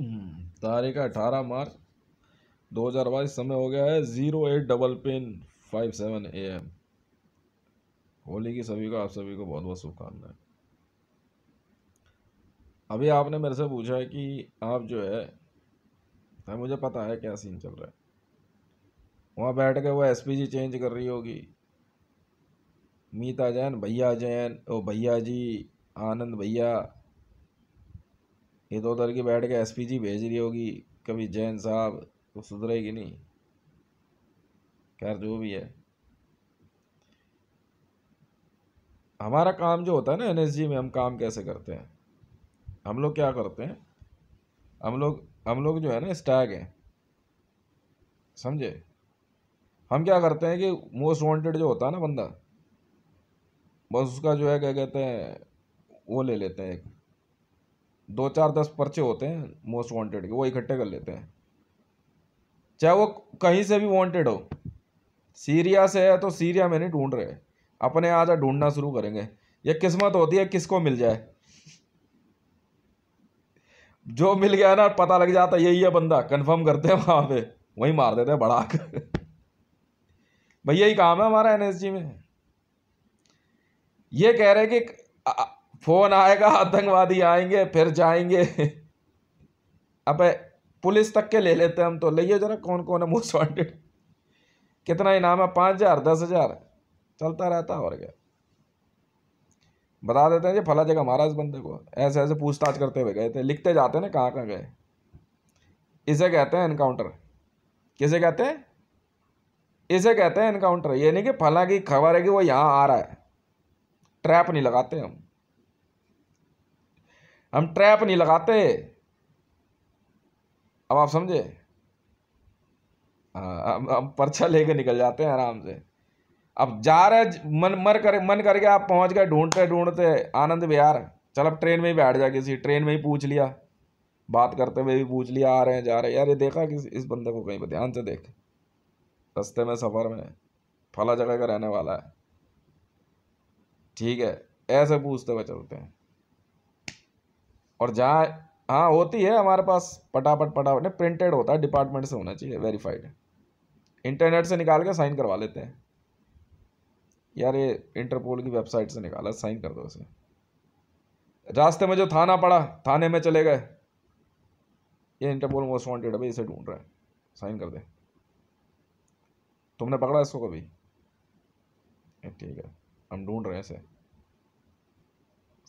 हम्म, तारीख अठारह मार्च दो हज़ार बाईस समय हो गया है ज़ीरो एट डबल पिन five seven A M Holi की सभी को आप सभी को बहुत बहुत शुभकामनाएं अभी आपने मेरे से पूछा है कि आप जो है मुझे पता है क्या सीन चल रहा है वहाँ बैठ के वो एस चेंज कर रही होगी मीता जैन भैया जैन ओ भैया जी आनंद भैया इधर तो उधर की बैठ के एस पी जी भेज रही होगी कभी जैन साहब तो सुधरेगी नहीं खैर जो भी है हमारा काम जो होता है ना एनएसजी में हम काम कैसे करते हैं हम लोग क्या करते हैं हम लोग हम लोग जो है ना स्टैग हैं समझे हम क्या करते हैं कि मोस्ट वांटेड जो होता है ना बंदा बस उसका जो है क्या कहते हैं वो ले लेते हैं एक दो चार दस पर्चे होते हैं मोस्ट वांटेड के वो इकट्ठे कर लेते हैं चाहे वो कहीं से भी वांटेड हो सीरिया से है तो सीरिया में नहीं ढूंढ रहे अपने आज ढूंढना शुरू करेंगे ये किस्मत होती है किसको मिल जाए जो मिल गया ना पता लग जाता यही है बंदा कंफर्म करते हैं वहाँ पे वहीं मार देते हैं बड़ा भाई यही काम है हमारा एनएसजी में ये कह रहे कि फोन आएगा आतंकवादी आएंगे फिर जाएंगे अबे पुलिस तक के ले लेते हैं हम तो ले जरा कौन कौन है मोस्ट वांटेड कितना इनाम है पाँच हज़ार दस हज़ार चलता रहता है और क्या बता देते हैं जी फला जगह हमारा इस बंदे को ऐसे ऐसे पूछताछ करते हुए गए थे लिखते जाते हैं ना कहाँ कहाँ गए इसे कहते हैं इनकाउंटर किसे कहते हैं इसे कहते हैं इनकाउंटर ये नहीं कि फला की खबर है कि वो यहाँ आ रहा है ट्रैप नहीं लगाते हम हम ट्रैप नहीं लगाते अब आप समझे हाँ हम हम पर्चा लेके निकल जाते हैं आराम से अब जा रहे मन मर कर मन करके आप पहुंच गए ढूंढते ढूंढते आनंद विहार चल अब ट्रेन में ही बैठ जा किसी ट्रेन में ही पूछ लिया बात करते हुए भी पूछ लिया आ रहे हैं जा रहे हैं यार ये देखा कि इस बंदे को कहीं पर ध्यान से देख रस्ते में सफ़र में फला जगह का रहने वाला है ठीक है ऐसे पूछते हुए चलते हैं और जहाँ हाँ होती है हमारे पास पटापट पटापट नहीं प्रिंटेड होता है डिपार्टमेंट से होना चाहिए वेरीफाइड इंटरनेट से निकाल के साइन करवा लेते हैं यार ये इंटरपोल की वेबसाइट से निकाला साइन कर दो उसे रास्ते में जो थाना पड़ा थाने में चले गए ये इंटरपोल मोस्ट वांटेड है भाई इसे ढूंढ रहा है साइन कर दे तुमने पकड़ा इसको कभी ठीक है हम ढूंढ रहे हैं इसे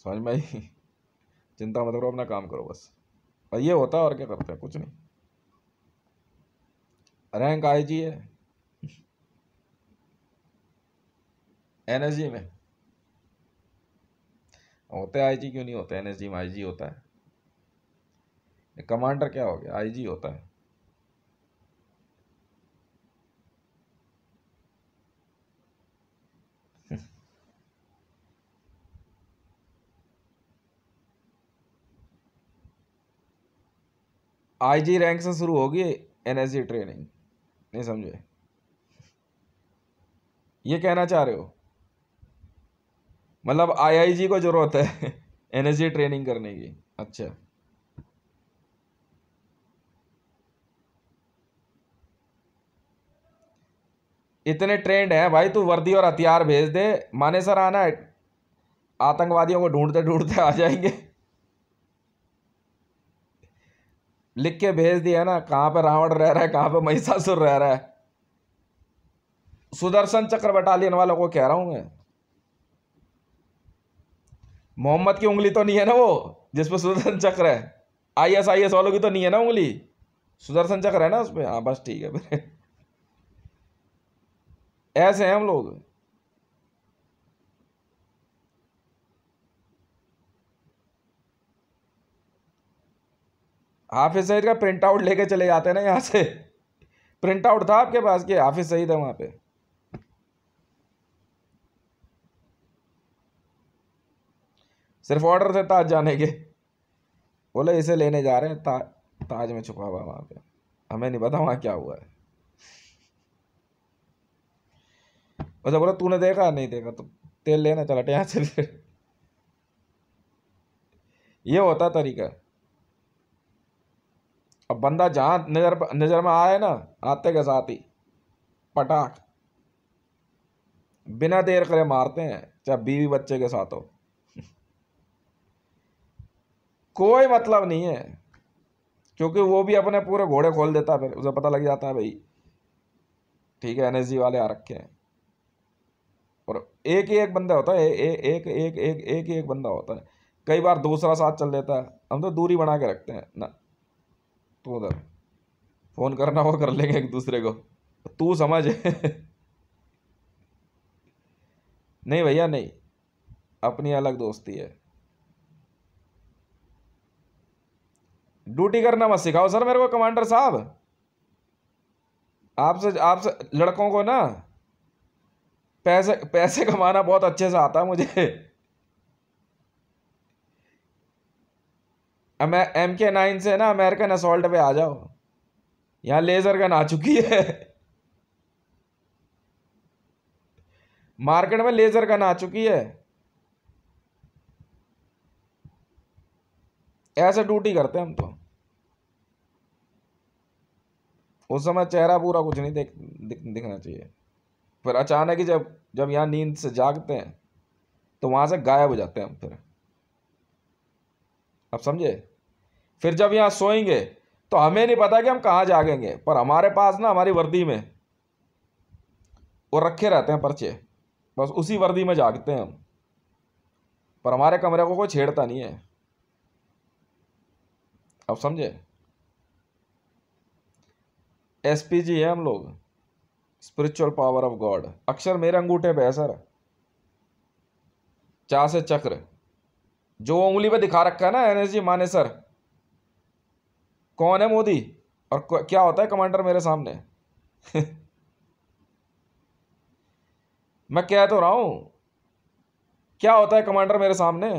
समझ में आई चिंता मत करो अपना काम करो बस और ये होता है और क्या करते हैं कुछ नहीं रैंक आई जी है एनर्जी में होते आईजी क्यों नहीं होते एनएसजी में आईजी होता है कमांडर क्या हो गया आईजी होता है आईजी रैंक से शुरू होगी एनएसजी ट्रेनिंग नहीं समझे ये कहना चाह रहे हो मतलब आईआईजी को जरूरत है एनएसजी ट्रेनिंग करने की अच्छा इतने ट्रेंड हैं भाई तू वर्दी और हथियार भेज दे माने सर आना आतंकवादियों को ढूंढते ढूंढते आ जाएंगे लिख के भेज दिया ना कहाँ पे रावण रह रहा है कहाँ पे महिषासुर रह रहा है सुदर्शन चक्र बटालियन वालों को कह रहा हूँ मैं मोहम्मद की उंगली तो नहीं है ना वो जिसपे सुदर्शन चक्र है आई एस आई एस वालों की तो नहीं है ना उंगली सुदर्शन चक्र है ना उसमें हाँ बस ठीक है ऐसे हैं हम लोग हाफिज़ सईद का प्रिंट आउट लेके चले जाते हैं ना यहाँ से प्रिंट आउट था आपके पास कि हाफिज़ सईद है वहाँ पे सिर्फ ऑर्डर थे ताज जाने के बोले इसे लेने जा रहे हैं ता, ताज में छुपा हुआ वहाँ पे हमें नहीं पता वहाँ क्या हुआ है अच्छा बोला तूने देखा नहीं देखा तो तेल लेना चला यहाँ से फिर ये होता तरीका अब बंदा जहाँ नज़र नज़र में आए ना आते के साथ ही पटाख बिना देर करे मारते हैं चाहे बीवी बच्चे के साथ हो कोई मतलब नहीं है क्योंकि वो भी अपने पूरे घोड़े खोल देता है फिर उसे पता लग जाता है भाई ठीक है एनर्जी वाले आ रखे हैं और एक ही एक बंदा होता है ए, एक एक एक एक ही एक बंदा होता है कई बार दूसरा साथ चल देता है हम तो दूरी बना के रखते हैं ना तू उधर फ़ोन करना हो कर लेंगे एक दूसरे को तू समझ नहीं भैया नहीं अपनी अलग दोस्ती है ड्यूटी करना मत सिखाओ सर मेरे को कमांडर साहब आपसे आपसे लड़कों को ना पैसे पैसे कमाना बहुत अच्छे से आता है मुझे एम के नाइन से ना अमेरिकन असोल्ट पे आ जाओ यहाँ लेज़र गन आ चुकी है मार्केट में लेज़र गन आ चुकी है ऐसे ड्यूटी करते हैं हम तो उस समय चेहरा पूरा कुछ नहीं देख दिख, दिखना चाहिए फिर अचानक ही जब जब यहाँ नींद से जागते हैं तो वहां से गायब हो जाते हैं हम फिर अब समझे फिर जब यहाँ सोएंगे तो हमें नहीं पता कि हम कहाँ जागेंगे पर हमारे पास ना हमारी वर्दी में वो रखे रहते हैं पर्चे बस उसी वर्दी में जागते हैं हम पर हमारे कमरे को कोई छेड़ता नहीं है अब समझे एस पी जी है हम लोग स्पिरिचुअल पावर ऑफ गॉड अक्षर मेरे अंगूठे पे है सर चार से चक्र जो उंगली पे दिखा रखा है ना जी माने सर कौन है मोदी और क्या होता है कमांडर मेरे सामने मैं कह तो रहा हूँ क्या होता है कमांडर मेरे सामने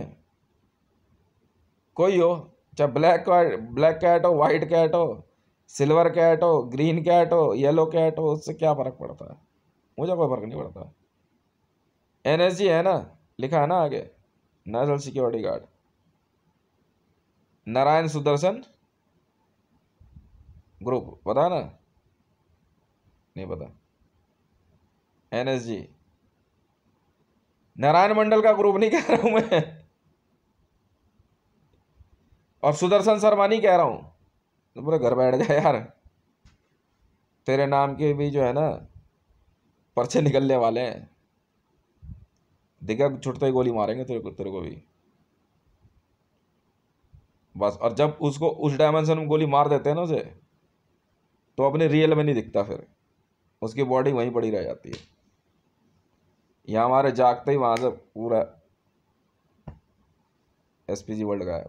कोई हो चाहे ब्लैक ब्लैक कैट हो वाइट कैट हो सिल्वर कैट हो ग्रीन कैट हो येलो कैट हो उससे क्या फ़र्क पड़ता है मुझे कोई फ़र्क नहीं पड़ता जी है ना लिखा है ना आगे national security guard Narayan Sudarshan group पता ना नहीं पता N S G Narayan Mandal का ग्रुप नहीं कह रहा हूं मैं और सुदर्शन शर्मा नहीं कह रहा हूं तो पूरे घर बैठ जाए यार तेरे नाम के भी जो है ना पर्चे निकलने वाले हैं देखा छुटते ही गोली मारेंगे तेरे को तेरे को भी बस और जब उसको उस डायमेंशन में गोली मार देते हैं ना उसे तो अपने रियल में नहीं दिखता फिर उसकी बॉडी वहीं पड़ी रह जाती है यहाँ हमारे जागते ही वहाँ से पूरा एस पी जी वर्ल्ड है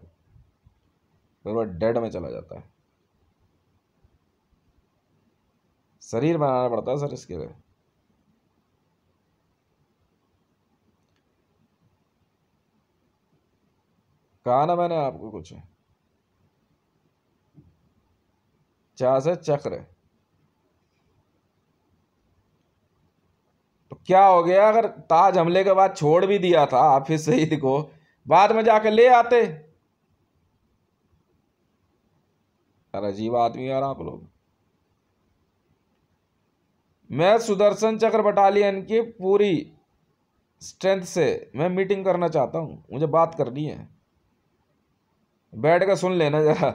फिर वह डेड में चला जाता है शरीर बनाना पड़ता है सर इसके लिए कहा ना मैंने आपको कुछ चास है चक्र तो क्या हो गया अगर ताज हमले के बाद छोड़ भी दिया था हाफिज सईद को बाद में जाके ले आते अरे अजीब आदमी यार आप लोग मैं सुदर्शन चक्र बटालियन की पूरी स्ट्रेंथ से मैं मीटिंग करना चाहता हूं मुझे बात करनी है बैठ कर सुन लेना ज़रा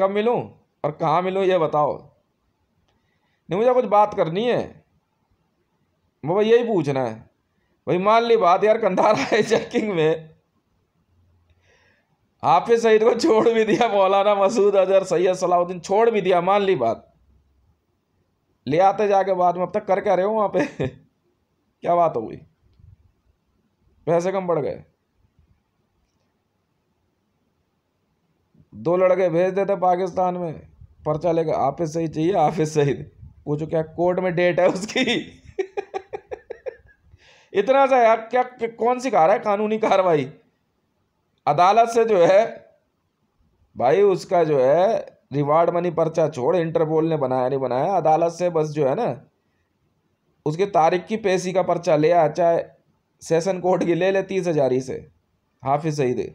कब मिलूँ और कहाँ मिलूँ ये बताओ नहीं मुझे कुछ बात करनी है वो भाई यही पूछना है भाई मान ली बात यार कंधार है चेकिंग में हाफिज सईद को छोड़ भी दिया मौलाना मसूद अजहर सैयद सलाउद्दीन छोड़ भी दिया मान ली बात ले आते जाके बाद में अब तक कर क्या रहे हो वहाँ पे क्या बात हो गई पैसे कम पड़ गए दो लड़के भेज देते पाकिस्तान में पर्चा लेकर आफिस सही चाहिए आफिस सही वो जो क्या कोर्ट में डेट है उसकी इतना सा यार क्या कौन सी कार है कानूनी कार्रवाई अदालत से जो है भाई उसका जो है रिवार्ड मनी पर्चा छोड़ इंटरपोल ने बनाया नहीं बनाया अदालत से बस जो है ना उसके तारीख की पेशी का पर्चा ले आ चाहे सेशन कोर्ट की ले ले तीस हजार ही से हाफिज सही दे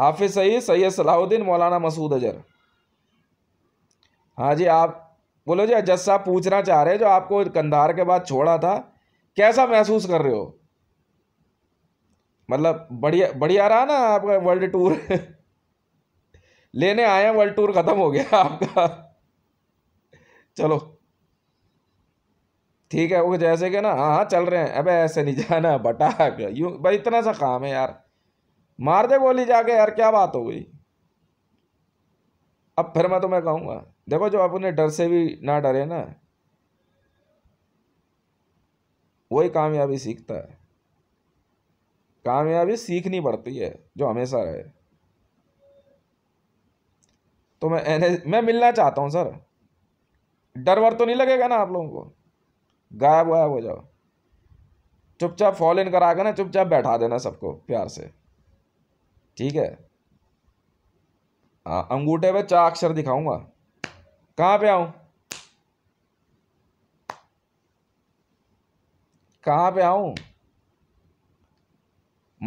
हाफिज़ सही सैयद सलाहुद्दीन मौलाना मसूद अजहर हाँ जी आप बोलो जी जज साहब पूछना चाह रहे जो आपको कंधार के बाद छोड़ा था कैसा महसूस कर रहे हो मतलब बढ़िया बढ़िया रहा ना आपका वर्ल्ड टूर लेने आए हैं वर्ल्ड टूर ख़त्म हो गया आपका चलो ठीक है वो जैसे कि ना हाँ हाँ चल रहे हैं अबे ऐसे नहीं जाना बटाक यूँ भाई इतना सा काम है यार मार दे गोली जाके यार क्या बात हो गई अब फिर मैं तुम्हें कहूँगा देखो जो अपने डर से भी ना डरे ना वही कामयाबी सीखता है कामयाबी सीखनी पड़ती है जो हमेशा रहे तो मैं मैं मिलना चाहता हूँ सर डर वर तो नहीं लगेगा ना आप लोगों को गायब वायब हो जाओ चुपचाप फॉल इन करा के ना चुपचाप बैठा देना सबको प्यार से ठीक है हाँ अंगूठे पे चा अक्षर दिखाऊंगा कहाँ पे आऊँ कहाँ पे आऊँ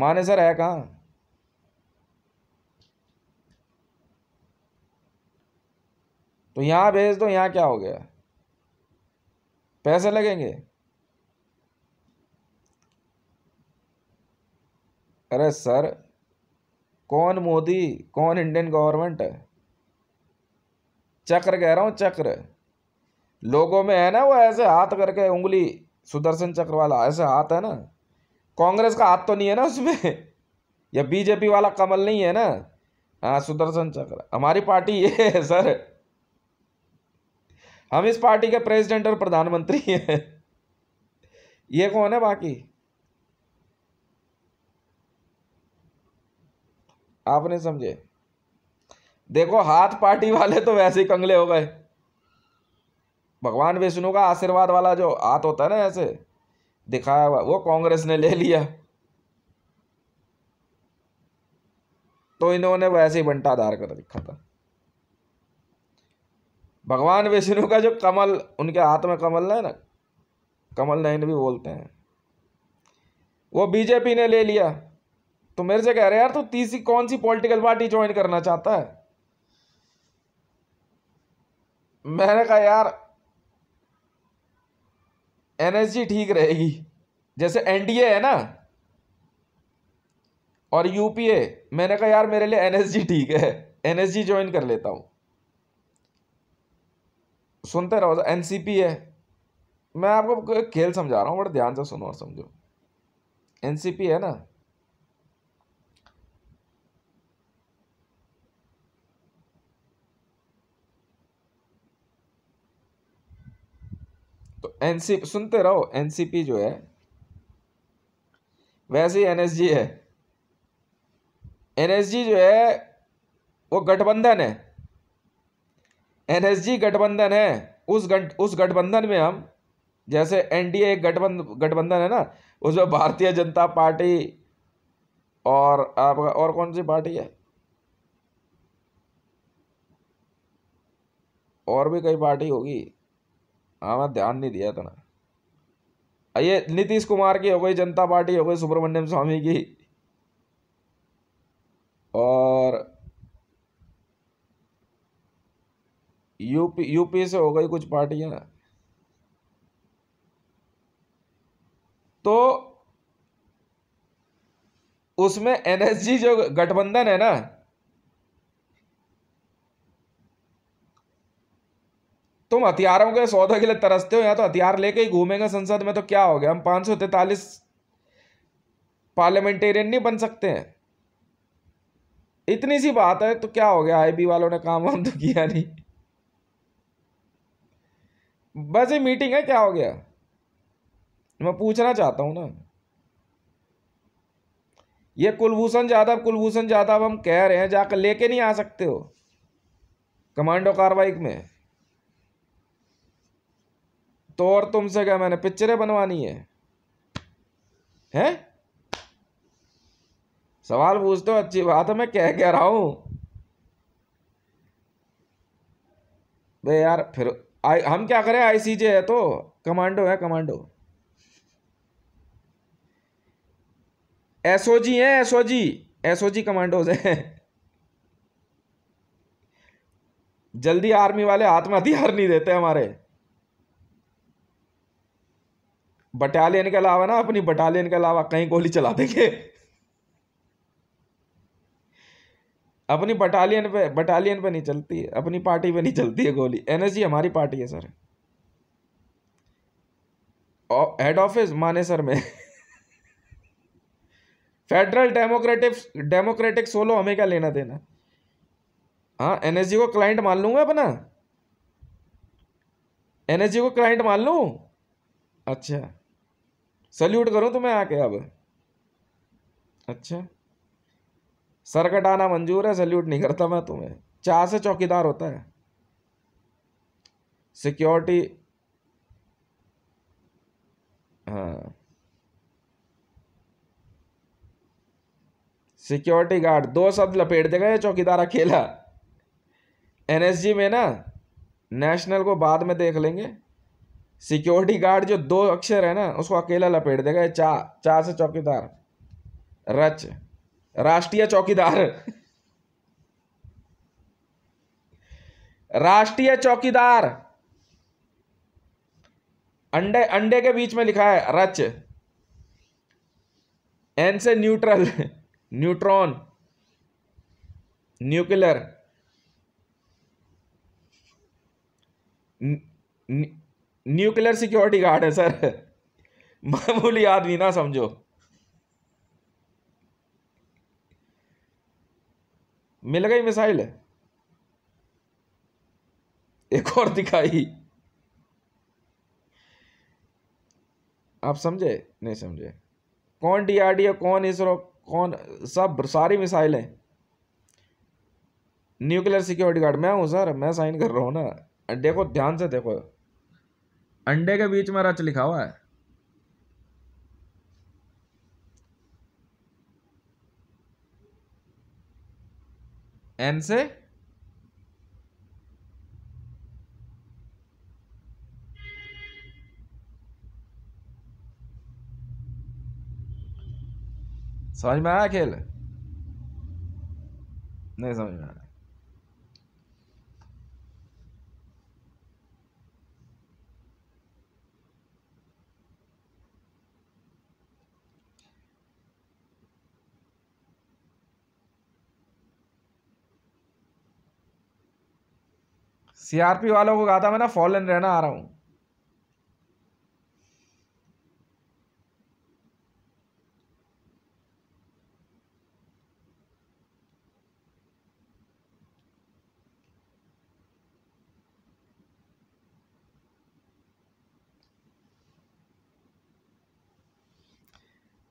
माने सर है कहाँ तो यहाँ भेज दो यहाँ क्या हो गया पैसे लगेंगे अरे सर कौन मोदी कौन इंडियन गवर्नमेंट चक्र कह रहा हूँ चक्र लोगों में है ना वो ऐसे हाथ करके उंगली सुदर्शन चक्र वाला ऐसे हाथ है ना कांग्रेस का हाथ तो नहीं है ना उसमें या बीजेपी वाला कमल नहीं है ना हाँ सुदर्शन चक्र हमारी पार्टी ये है सर हम इस पार्टी के प्रेसिडेंट और प्रधानमंत्री हैं ये कौन है बाकी आप नहीं समझे देखो हाथ पार्टी वाले तो वैसे ही कंगले हो गए भगवान विष्णु का आशीर्वाद वाला जो हाथ होता है ना ऐसे दिखाया हुआ वो कांग्रेस ने ले लिया तो इन्होंने वैसे ही बंटाधार कर रखा था भगवान विष्णु का जो कमल उनके हाथ में कमल है ना कमल नयन भी बोलते हैं वो बीजेपी ने ले लिया तो मेरे से कह रहे यार तू तो तीसरी कौन सी पॉलिटिकल पार्टी ज्वाइन करना चाहता है मैंने कहा यार एनएसजी ठीक रहेगी जैसे एनडीए है ना और यूपीए मैंने कहा यार मेरे लिए एनएसजी ठीक है एनएसजी ज्वाइन कर लेता हूँ सुनते रहो एनसीपी है मैं आपको खेल समझा रहा हूँ बड़े ध्यान से सुनो और समझो एनसीपी है ना तो एन सुनते रहो एन जो है वैसे ही एन है एन जो है वो गठबंधन है एन गठबंधन है उस गठ उस गठबंधन में हम जैसे एनडीए डी गठबंधन गठबंधन है ना उसमें भारतीय जनता पार्टी और आप और कौन सी पार्टी है और भी कई पार्टी होगी हाँ ध्यान नहीं दिया था ना ये नीतीश कुमार की हो गई जनता पार्टी हो गई सुब्रमण्यम स्वामी की और यूपी यूपी से हो गई कुछ पार्टियां तो उसमें एनएसजी जो गठबंधन है ना तुम हथियारों के सौदे के लिए तरसते हो या तो हथियार लेके ही घूमेंगे संसद में तो क्या हो गया हम पाँच सौ तैतालीस पार्लियामेंटेरियन नहीं बन सकते हैं इतनी सी बात है तो क्या हो गया आईबी वालों ने काम वाम तो किया नहीं बस ये मीटिंग है क्या हो गया मैं पूछना चाहता हूँ ना ये कुलभूषण जाधव कुलभूषण जाधव हम कह रहे हैं जाकर लेके नहीं आ सकते हो कमांडो कार्रवाई में तो और तुमसे क्या मैंने पिक्चरें बनवानी है हैं सवाल पूछते हो अच्छी बात है मैं कह कह रहा हूं भाई यार फिर आ, हम क्या करें आईसीजे है तो कमांडो है कमांडो एसओजी है एसओजी एसओजी कमांडोज है जल्दी आर्मी वाले हाथ में हथियार नहीं देते हमारे बटालियन के अलावा ना अपनी बटालियन के अलावा कहीं गोली चला देंगे अपनी बटालियन पे बटालियन पे नहीं चलती है अपनी पार्टी पे नहीं चलती है गोली एन हमारी पार्टी है सर हेड ऑफिस माने सर में फेडरल डेमोक्रेटिक डेमोक्रेटिक सोलो हमें क्या लेना देना हाँ एन को क्लाइंट मान लूंगा अपना एन को क्लाइंट मान लू अच्छा सल्यूट करूँ तुम्हें तो आके अब अच्छा सर कटाना मंजूर है सल्यूट नहीं करता मैं तुम्हें चार से चौकीदार होता है सिक्योरिटी हाँ सिक्योरिटी गार्ड दो शब्द लपेट देगा ये चौकीदार अकेला एनएसजी में ना नेशनल को बाद में देख लेंगे सिक्योरिटी गार्ड जो दो अक्षर है ना उसको अकेला लपेट देगा चा चा से चौकीदार रच राष्ट्रीय चौकीदार राष्ट्रीय चौकीदार अंडे अंडे के बीच में लिखा है रच एन से neutral neutron nuclear nuclear security guard है सर मामूली आदमी ना समझो मिल गई मिसाइल एक और दिखाई आप समझे नहीं समझे कौन डीआरडीओ कौन इसरो कौन सब सारी मिसाइलें न्यूक्लियर सिक्योरिटी गार्ड मैं हूं सर मैं साइन कर रहा हूँ ना देखो ध्यान से देखो अंडे के बीच में रच लिखा हुआ है एन से समझ में आया खेल नहीं समझ में आया सीआरपी वालों को कहा था मैं ना फॉलन रहना आ रहा हूं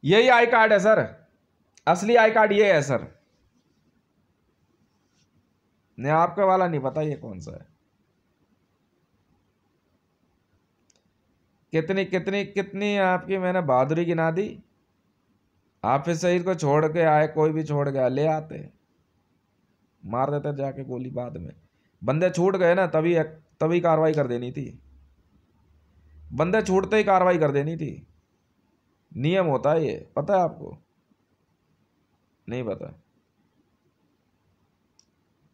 यही आई कार्ड है सर असली आई कार्ड ये है सर नहीं आपका वाला नहीं पता ये कौन सा है कितनी कितनी कितनी आपकी मैंने बहादुरी गिना दी हाफिज सईद को छोड़ के आए कोई भी छोड़ गया ले आते मार देते जाके गोली बाद में बंदे छूट गए ना तभी तभी कार्रवाई कर देनी थी बंदे छूटते ही कार्रवाई कर देनी थी नियम होता है ये पता है आपको नहीं पता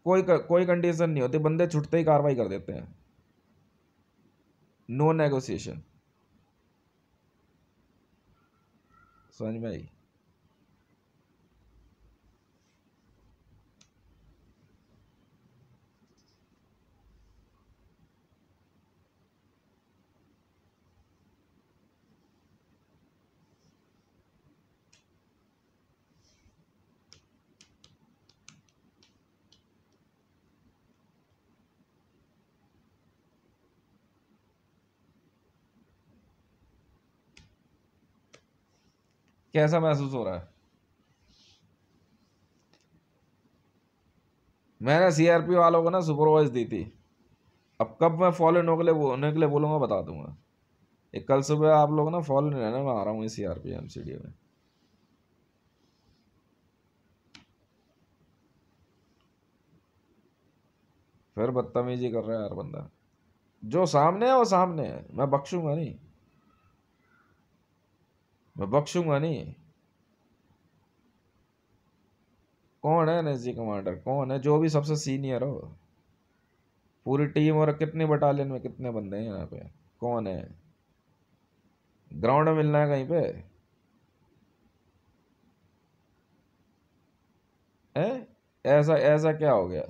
कोई कोई कंडीशन नहीं होती बंदे छूटते ही कार्रवाई कर देते हैं no negotiation esse anime aí. कैसा महसूस हो रहा है मैंने सीआरपी वालों को ना सुपरवाइज दी थी अब कब मैं फॉलन होने के लिए होने के लिए बोलूँगा बता दूंगा एक कल सुबह आप लोग ना फॉलन रहना मैं आ रहा हूँ C R P M C D में फिर बदतमीजी कर रहा है यार बंदा जो सामने है वो सामने है मैं बख्शूंगा नहीं मैं बख्शूंगा नहीं कौन है एन कमांडर कौन है जो भी सबसे सीनियर हो पूरी टीम और कितने बटालियन में कितने बंदे हैं यहाँ पे कौन है ग्राउंड मिलना है कहीं पे ऐसा ऐसा क्या हो गया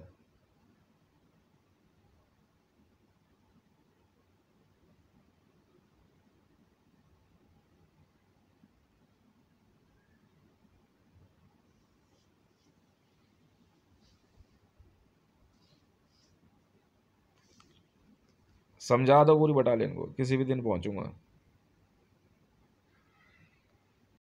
समझा दो पूरी बटालियन को किसी भी दिन पहुंचूंगा